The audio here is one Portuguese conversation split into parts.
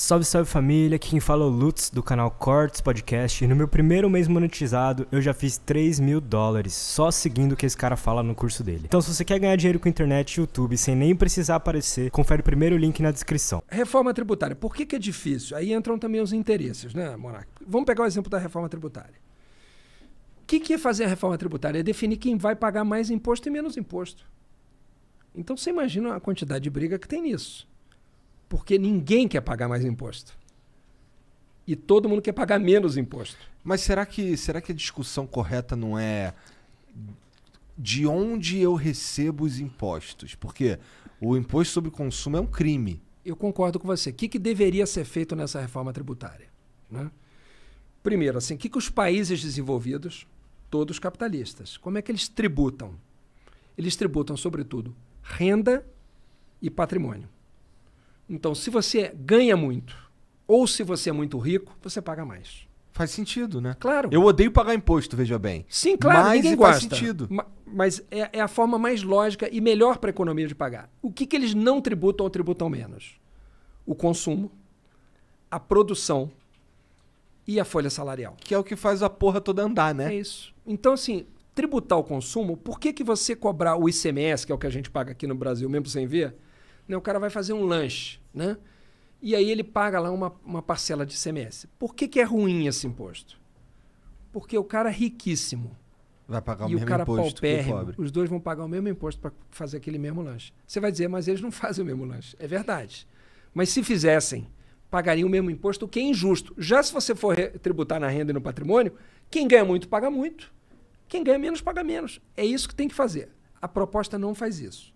Salve, salve família, aqui quem fala é o Lutz do canal Cortes Podcast e no meu primeiro mês monetizado eu já fiz 3 mil dólares só seguindo o que esse cara fala no curso dele. Então se você quer ganhar dinheiro com internet e YouTube sem nem precisar aparecer, confere o primeiro link na descrição. Reforma tributária, por que, que é difícil? Aí entram também os interesses, né, Monarca? Vamos pegar o exemplo da reforma tributária. O que, que é fazer a reforma tributária? É definir quem vai pagar mais imposto e menos imposto. Então você imagina a quantidade de briga que tem nisso. Porque ninguém quer pagar mais imposto. E todo mundo quer pagar menos imposto. Mas será que, será que a discussão correta não é de onde eu recebo os impostos? Porque o imposto sobre consumo é um crime. Eu concordo com você. O que, que deveria ser feito nessa reforma tributária? Né? Primeiro, assim, o que, que os países desenvolvidos, todos capitalistas, como é que eles tributam? Eles tributam, sobretudo, renda e patrimônio. Então, se você ganha muito ou se você é muito rico, você paga mais. Faz sentido, né? Claro. Eu odeio pagar imposto, veja bem. Sim, claro, mas ninguém gosta. Faz sentido. Mas é, é a forma mais lógica e melhor para a economia de pagar. O que, que eles não tributam ou tributam menos? O consumo, a produção e a folha salarial. Que é o que faz a porra toda andar, né? É isso. Então, assim, tributar o consumo, por que, que você cobrar o ICMS, que é o que a gente paga aqui no Brasil, mesmo sem ver, né? O cara vai fazer um lanche, né? E aí ele paga lá uma, uma parcela de CMS. Por que, que é ruim esse imposto? Porque o cara é riquíssimo. Vai pagar o e mesmo o cara imposto paupérrimo, Os dois vão pagar o mesmo imposto para fazer aquele mesmo lanche. Você vai dizer, mas eles não fazem o mesmo lanche. É verdade. Mas se fizessem, pagariam o mesmo imposto, o que é injusto. Já se você for tributar na renda e no patrimônio, quem ganha muito paga muito, quem ganha menos paga menos. É isso que tem que fazer. A proposta não faz isso.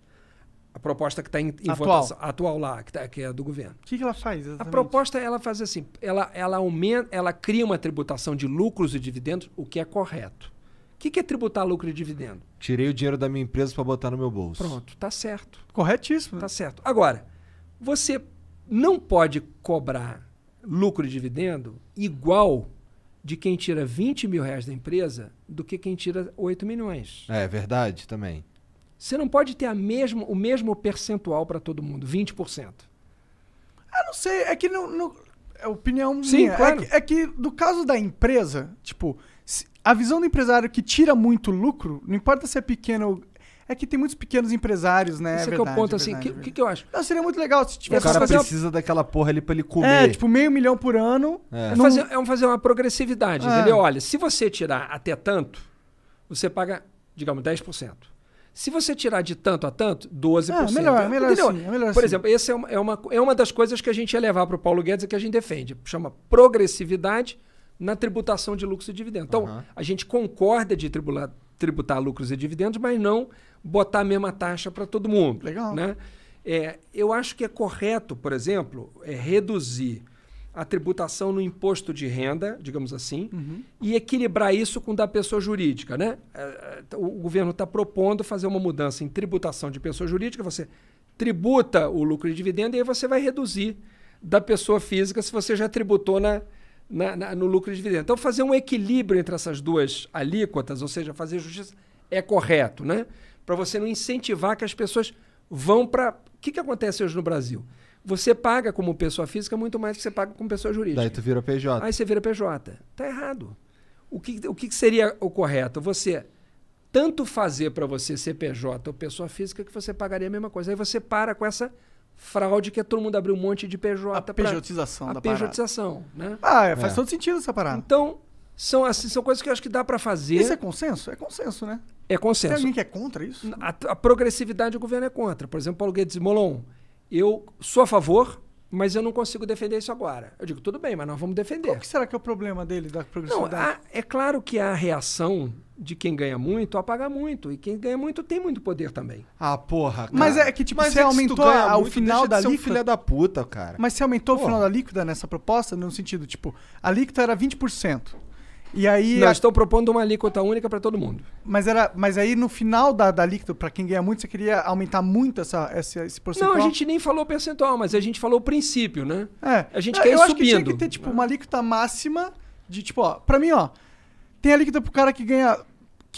A proposta que está em, em atual. votação atual lá, que, tá, que é do governo. O que, que, ela faz? Exatamente? A proposta é ela faz assim: ela, ela aumenta, ela cria uma tributação de lucros e dividendos, o que é correto. O que, que é tributar lucro e dividendo? Tirei o dinheiro da minha empresa para botar no meu bolso. Pronto, tá certo. Corretíssimo. Tá certo. Agora, você não pode cobrar lucro e dividendo igual de quem tira 20 mil reais da empresa do que quem tira 8 milhões. É verdade também. Você não pode ter a mesmo, o mesmo percentual para todo mundo, 20%. Ah, não sei, é que não, não é opinião Sim, minha. É claro. É, que, é que do caso da empresa, tipo, a visão do empresário que tira muito lucro, não importa se é pequeno ou é que tem muitos pequenos empresários, né? Isso é, é, é assim, verdade, que é o ponto, assim. O que, que, que, eu acho? Não, seria muito legal se tivesse... O cara fazer precisa uma... daquela porra ali pra ele comer. É, tipo, meio milhão por ano. É, é num... fazer, é fazer uma progressividade, é. entendeu? Olha, se você tirar até tanto, você paga, digamos, 10%. Se você tirar de tanto a tanto, 12%. É, ah, melhor, é melhor assim. É melhor Por assim. exemplo, essa é uma, é, uma, é uma das coisas que a gente ia levar para o Paulo Guedes e que a gente defende. Chama progressividade na tributação de lucros e dividendos. Então, uhum. a gente concorda de tributar tributar lucros e dividendos, mas não botar a mesma taxa para todo mundo. Legal. Né? É, eu acho que é correto, por exemplo, é reduzir a tributação no imposto de renda, digamos assim, uhum. e equilibrar isso com da pessoa jurídica. Né? É, é, o governo está propondo fazer uma mudança em tributação de pessoa jurídica, você tributa o lucro e dividendo e aí você vai reduzir da pessoa física se você já tributou na, na, na, no lucro e dividendo. Então, fazer um equilíbrio entre essas duas alíquotas, ou seja, fazer justiça, é correto, né? Para você não incentivar que as pessoas vão para. O que, que acontece hoje no Brasil? Você paga como pessoa física muito mais que você paga como pessoa jurídica. Daí tu vira PJ. Aí você vira PJ. Tá errado. O que, o que seria o correto? Você tanto fazer para você ser PJ ou pessoa física que você pagaria a mesma coisa. Aí você para com essa fraude que é todo mundo abrir um monte de PJ. A pejotização pra, a da pejotização, parada. né? Ah, é. faz é. todo sentido essa parada. Então, são, assim, são coisas que eu acho que dá para fazer. Isso é consenso? É consenso, né? É consenso. Tem alguém que é contra isso? A, a progressividade do governo é contra. Por exemplo, Paulo Guedes Molon eu sou a favor, mas eu não consigo defender isso agora. Eu digo, tudo bem, mas nós vamos defender. Qual que será que é o problema dele, da progressividade? Não, há, é claro que a reação de quem ganha muito apaga muito. E quem ganha muito tem muito poder também. Ah, porra, cara. Mas é que, tipo, mas você é aumentou a, o final da líquida. filha da puta, cara. Mas você aumentou porra. o final da líquida nessa proposta, no sentido, tipo, a líquida era 20%. E aí. Nós a... estamos propondo uma alíquota única para todo mundo. Mas, era, mas aí no final da, da alíquota, para quem ganha muito, você queria aumentar muito essa, essa, esse percentual? Não, a gente nem falou percentual, mas a gente falou o princípio, né? É. A gente eu, quer eu ir acho subindo. Que tinha que ter, tipo, uma alíquota máxima de, tipo, ó, pra mim, ó, tem alíquota pro cara que ganha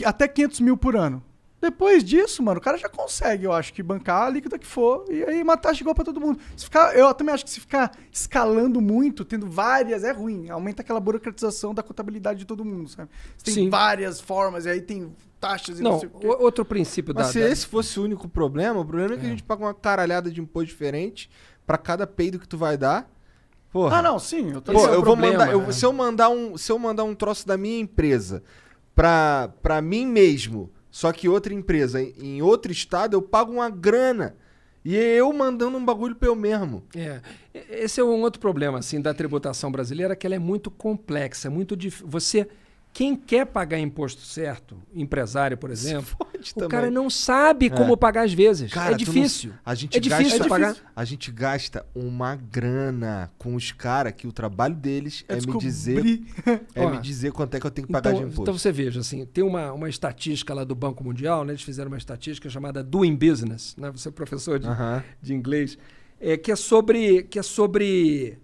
até 500 mil por ano. Depois disso, mano, o cara já consegue, eu acho, que bancar a líquida que for e aí uma taxa igual para todo mundo. Se ficar, eu também acho que se ficar escalando muito, tendo várias, é ruim. Aumenta aquela burocratização da contabilidade de todo mundo, sabe? Você tem Sim. várias formas e aí tem taxas e não, não sei o quê. Outro princípio Mas da... se da... esse fosse o único problema, o problema é, é que a é. gente paga uma caralhada de imposto diferente para cada peido que tu vai dar. Porra. Ah, não, sim. Eu, tô... Pô, é eu problema, vou mandar. Eu, né? se, eu mandar um, se eu mandar um troço da minha empresa para pra mim mesmo só que outra empresa em outro estado eu pago uma grana. E é eu mandando um bagulho para eu mesmo. É. Esse é um outro problema assim da tributação brasileira, que ela é muito complexa, muito difícil. você quem quer pagar imposto certo, empresário, por exemplo, o também. cara não sabe como é. pagar às vezes. Cara, é difícil. Não, a gente é gasta, é difícil é pagar. A gente gasta uma grana com os caras que o trabalho deles eu é descobri. me dizer é me é dizer quanto é que eu tenho que pagar então, de imposto. Então você veja assim, tem uma, uma estatística lá do Banco Mundial, né? Eles fizeram uma estatística chamada Doing Business, né? Você é professor de, uh -huh. de inglês, é que é sobre que é sobre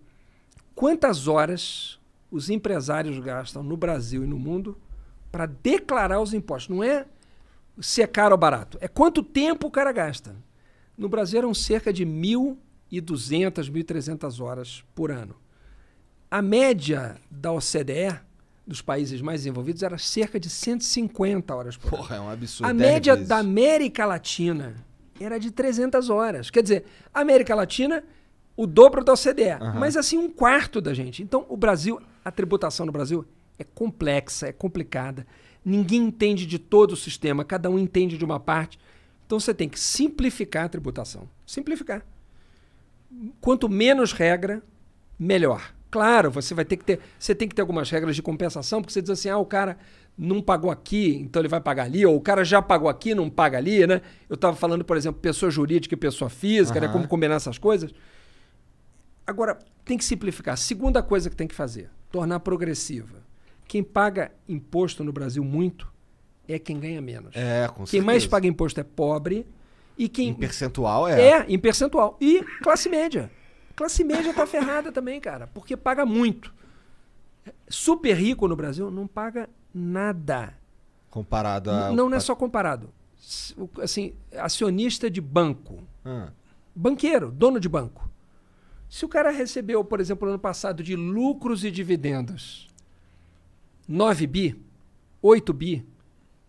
quantas horas os empresários gastam no Brasil e no mundo para declarar os impostos. Não é se é caro ou barato, é quanto tempo o cara gasta. No Brasil eram cerca de 1.200, 1.300 horas por ano. A média da OCDE, dos países mais desenvolvidos, era cerca de 150 horas por Porra, ano. é um absurdo. A média vezes. da América Latina era de 300 horas. Quer dizer, a América Latina, o dobro da OCDE, uhum. mas assim, um quarto da gente. Então, o Brasil a tributação no Brasil é complexa, é complicada. Ninguém entende de todo o sistema, cada um entende de uma parte. Então você tem que simplificar a tributação. Simplificar. Quanto menos regra, melhor. Claro, você vai ter que ter, você tem que ter algumas regras de compensação, porque você diz assim: "Ah, o cara não pagou aqui, então ele vai pagar ali, ou o cara já pagou aqui, não paga ali, né? Eu estava falando, por exemplo, pessoa jurídica e pessoa física, uhum. né, como combinar essas coisas. Agora, tem que simplificar. Segunda coisa que tem que fazer: tornar progressiva. Quem paga imposto no Brasil muito é quem ganha menos. É, com certeza. Quem mais paga imposto é pobre e quem em percentual é. É, em percentual e classe média. Classe média tá ferrada também, cara, porque paga muito. Super rico no Brasil não paga nada. Comparado a... Não, não é só comparado. Assim, acionista de banco. Ah. Banqueiro, dono de banco. Se o cara recebeu, por exemplo, ano passado de lucros e dividendos 9 bi, 8 bi,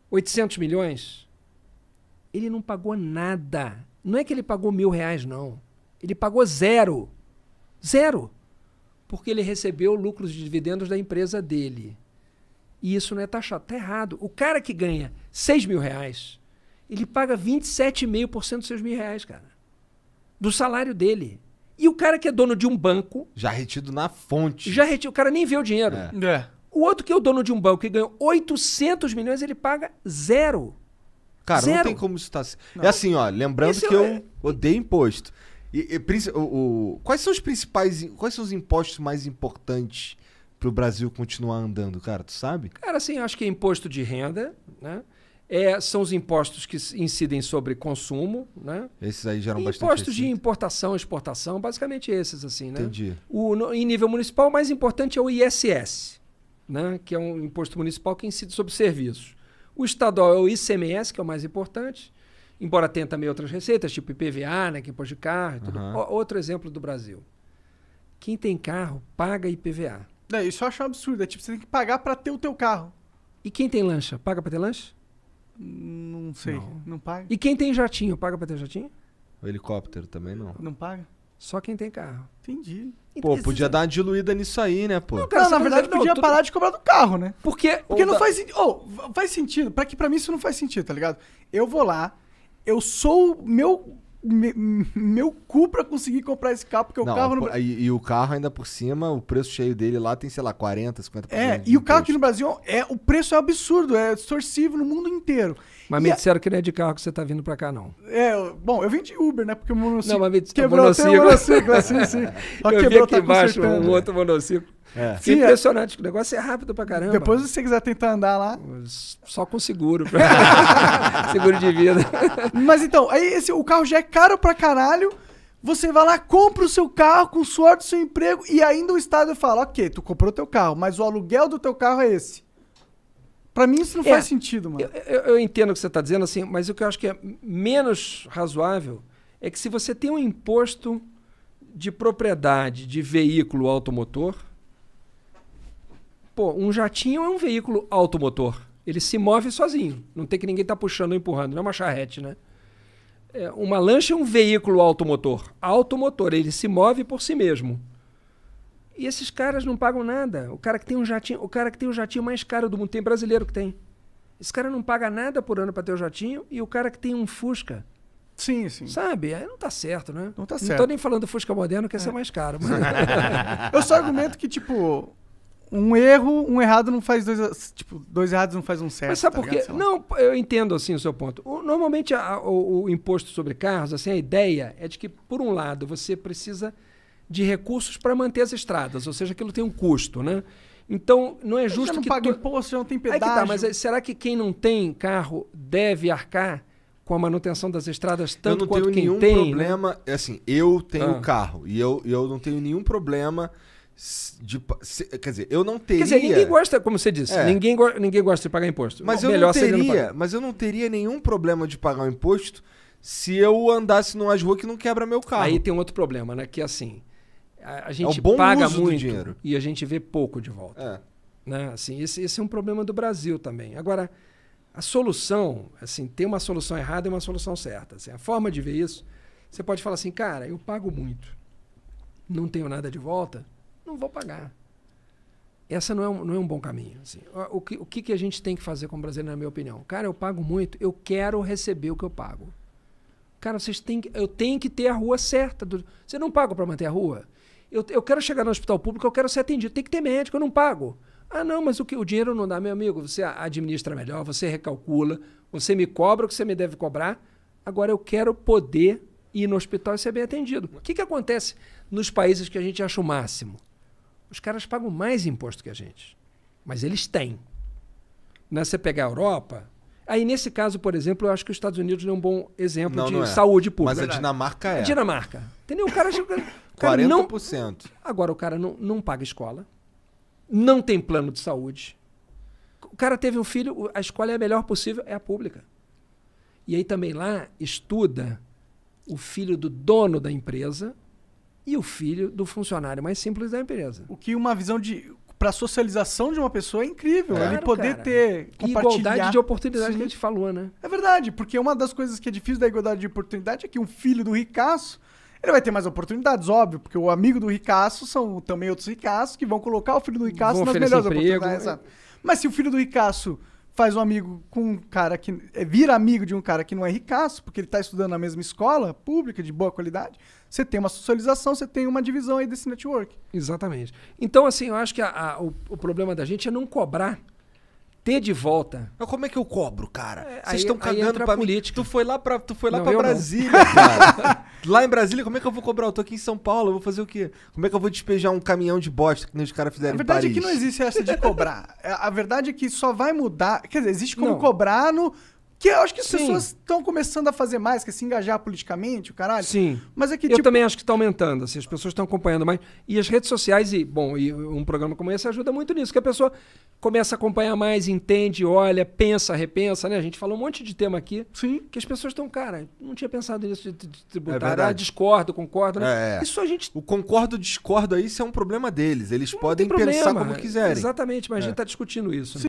800 milhões, ele não pagou nada. Não é que ele pagou mil reais, não. Ele pagou zero. Zero. Porque ele recebeu lucros e dividendos da empresa dele. E isso não é taxado. Está errado. O cara que ganha 6 mil reais, ele paga 27,5% dos seus mil reais, cara. Do salário dele. E o cara que é dono de um banco. Já retido na fonte. Já retido. O cara nem vê o dinheiro. É. é. O outro que é o dono de um banco que ganhou 800 milhões, ele paga zero. Cara, zero. não tem como estar. assim tá É assim, ó. Lembrando Esse que é eu é... odeio imposto. E, e, o, o, quais são os principais. Quais são os impostos mais importantes para o Brasil continuar andando, cara? Tu sabe? Cara, assim, acho que é imposto de renda, né? É, são os impostos que incidem sobre consumo, né? Esses aí geram e bastante. Impostos de importação, exportação, basicamente esses, assim, né? Entendi. O, no, em nível municipal, o mais importante é o ISS, né? Que é um imposto municipal que incide sobre serviços. O estadual é o ICMS, que é o mais importante, embora tenha também outras receitas, tipo IPVA, né? Que é imposto de carro e tudo. Uhum. O, outro exemplo do Brasil. Quem tem carro paga IPVA. É, isso eu acho um absurdo. É tipo, você tem que pagar para ter o teu carro. E quem tem lancha, paga para ter lancha? Não sei. Não. não, paga? E quem tem jatinho, paga pra ter jatinho? O helicóptero também não. Não paga? Só quem tem carro. Entendi. Então, pô, Esse podia dar uma diluída nisso aí, né, pô? Não, cara, não, na verdade é não, podia tu... parar de cobrar do carro, né? Porque, porque não da... faz, oh, faz sentido. Pra que pra mim isso não faz sentido, tá ligado? Eu vou lá, eu sou meu me, meu cu pra conseguir comprar esse carro, porque não, o carro no... e, e, o carro ainda por cima, o preço cheio dele lá tem, sei lá, 40, 50%. É, e o carro aqui no Brasil, é, o preço é absurdo, é distorcivo no mundo inteiro. Mas e me disseram que não é de carro que você tá vindo pra cá, não. É, bom, eu vim de Uber, né, porque o monociclo... Não, mas me disse, quebrou monociclo. até o monociclo, assim, sim. eu quebrou, vi aqui tá embaixo um outro monociclo é. Sim, é. impressionante, o negócio é rápido pra caramba. Depois, se você quiser tentar andar lá. Só com seguro. seguro de vida. Mas então, aí esse, o carro já é caro pra caralho. Você vai lá, compra o seu carro com suor do seu emprego e ainda o Estado fala: ok, tu comprou teu carro, mas o aluguel do teu carro é esse. Para mim isso não é, faz sentido, mano. Eu, eu, entendo o que você está dizendo, assim, mas o que eu acho que é menos razoável é que se você tem um imposto de propriedade de veículo automotor, Pô, um jatinho é um veículo automotor. Ele se move sozinho. Não tem que ninguém estar tá puxando ou empurrando. Não é uma charrete, né? É, uma lancha é um veículo automotor. Automotor. Ele se move por si mesmo. E esses caras não pagam nada. O cara que tem um jatinho, o cara que tem o jatinho mais caro do mundo tem brasileiro que tem. Esse cara não paga nada por ano para ter o jatinho e o cara que tem um Fusca. Sim, sim. Sabe? Aí não tá certo, né? Não tá certo. Não tô nem falando Fusca moderno que é. ser é. mais caro. Mas... eu só argumento que, tipo, um erro, um errado não faz dois, tipo, dois errados não faz um certo. Mas sabe tá por quê? Não, eu entendo assim o seu ponto. O, normalmente a, o, o, imposto sobre carros, assim, a ideia é de que por um lado você precisa de recursos para manter as estradas, ou seja, aquilo tem um custo, né? Então não é justo já não que paga tu... imposto, já não tem pedágio. Aí que tá, mas é, será que quem não tem carro deve arcar? com a manutenção das estradas tanto quanto quem tem. Eu não tenho nenhum tem, né? problema. Né? Assim, eu tenho ah. carro e eu, eu não tenho nenhum problema de, quer dizer, eu não teria. Quer dizer, ninguém gosta, como você disse, é. ninguém, ninguém gosta de pagar imposto. Mas, eu não teria, não mas eu não teria nenhum problema de pagar o imposto se eu andasse numa rua que não quebra meu carro. Aí tem um outro problema, né? Que é assim, a, é gente é paga muito e a gente vê pouco de volta. É. Né? Assim, esse, esse é um problema do Brasil também. Agora, a solução, assim, tem uma solução errada e é uma solução certa. Assim, a forma de ver isso, você pode falar assim, cara, eu pago muito, não tenho nada de volta não vou pagar. Essa não é um, não é um bom caminho. Assim. O, o, que, o que a gente tem que fazer como brasileiro, na minha opinião? Cara, eu pago muito, eu quero receber o que eu pago. Cara, vocês têm que, eu tenho que ter a rua certa. Do, você não paga para manter a rua? Eu, eu quero chegar no hospital público, eu quero ser atendido. Tem que ter médico, eu não pago. Ah, não, mas o, que, o dinheiro não dá, meu amigo. Você administra melhor, você recalcula, você me cobra o que você me deve cobrar. Agora eu quero poder ir no hospital e ser bem atendido. O que, que acontece nos países que a gente acha o máximo? Os caras pagam mais imposto que a gente. Mas eles têm. Né? Você pegar a Europa. Aí, nesse caso, por exemplo, eu acho que os Estados Unidos não é um bom exemplo não, de não é. saúde pública. Mas a Dinamarca é. A Dinamarca. Entendeu? O cara. O cara 40%. Não... Agora, o cara não, não paga escola, não tem plano de saúde. O cara teve um filho, a escola é a melhor possível, é a pública. E aí também lá estuda o filho do dono da empresa e o filho do funcionário mais simples da empresa. O que uma visão de para socialização de uma pessoa é incrível. Claro, ele poder cara. ter igualdade de oportunidade Sim. que a gente falou, né? É verdade, porque uma das coisas que é difícil da igualdade de oportunidade é que um filho do ricaço ele vai ter mais oportunidades, óbvio, porque o amigo do ricaço são também outros ricaços que vão colocar o filho do ricaço nas melhores emprego, oportunidades. É. Mas se o filho do ricaço faz um amigo com um cara que. É, vira amigo de um cara que não é ricaço, porque ele está estudando na mesma escola pública, de boa qualidade, você tem uma socialização, você tem uma divisão aí desse network. Exatamente. Então, assim, eu acho que a, a, o, o problema da gente é não cobrar ter de volta. Mas como é que eu cobro, cara? É, Vocês estão cagando pra política. Mim. Tu foi lá pra, tu foi lá não, pra Brasília, não. cara. lá em Brasília, como é que eu vou cobrar? Eu tô aqui em São Paulo, eu vou fazer o quê? Como é que eu vou despejar um caminhão de bosta que os caras fizeram A verdade é que não existe essa de cobrar. A verdade é que só vai mudar... Quer dizer, existe como não. cobrar no... Que eu acho que as Sim. pessoas estão começando a fazer mais, que é se engajar politicamente, o caralho. Sim. Mas é que, tipo... Eu também acho que está aumentando, assim, as pessoas estão acompanhando mais. E as redes sociais, e, bom, e um programa como esse ajuda muito nisso, que a pessoa começa a acompanhar mais, entende, olha, pensa, repensa, né? A gente falou um monte de tema aqui. Sim. Que as pessoas estão, cara, não tinha pensado nisso de, de tributar. É ah, discordo, concordo, né? É, é. Isso a gente. O concordo, discordo aí, isso é um problema deles. Eles não podem pensar como quiserem. Exatamente, mas é. a gente está é. discutindo isso. Sim. Né?